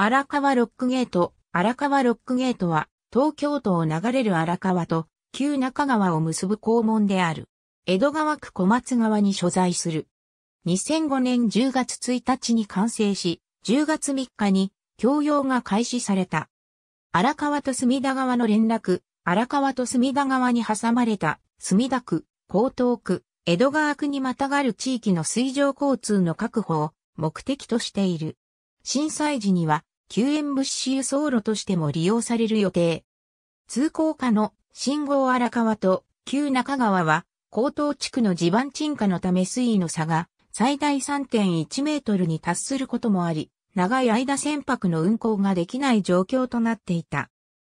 荒川ロックゲート、荒川ロックゲートは、東京都を流れる荒川と、旧中川を結ぶ校門である。江戸川区小松川に所在する。2005年10月1日に完成し、10月3日に、教用が開始された。荒川と隅田川の連絡、荒川と隅田川に挟まれた、墨田区、江東区、江戸川区にまたがる地域の水上交通の確保を目的としている。震災時には救援物資輸送路としても利用される予定。通行可の信号荒川と旧中川は高等地区の地盤沈下のため水位の差が最大3.1メートルに達することもあり、長い間船舶の運航ができない状況となっていた。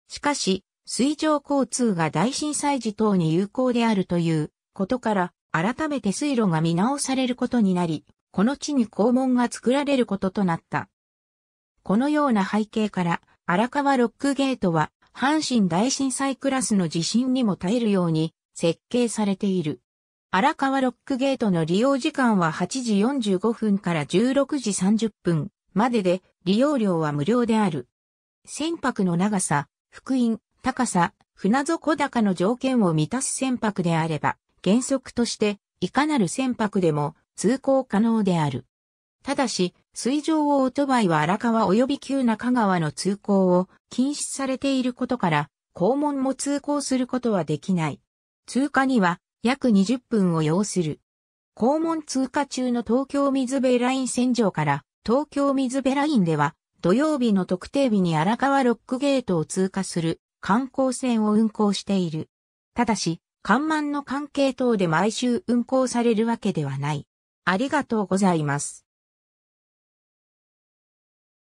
しかし、水上交通が大震災時等に有効であるということから、改めて水路が見直されることになり、この地に肛門が作られることとなった。このような背景から、荒川ロックゲートは、阪神大震災クラスの地震にも耐えるように設計されている。荒川ロックゲートの利用時間は8時45分から16時30分までで利用料は無料である。船舶の長さ、福音、高さ、船底高の条件を満たす船舶であれば、原則としていかなる船舶でも通行可能である。ただし、水上オートバイは荒川及び旧中川の通行を禁止されていることから、校門も通行することはできない。通過には約20分を要する。校門通過中の東京水辺ライン線上から東京水辺ラインでは土曜日の特定日に荒川ロックゲートを通過する観光船を運行している。ただし、看板の関係等で毎週運行されるわけではない。ありがとうございます。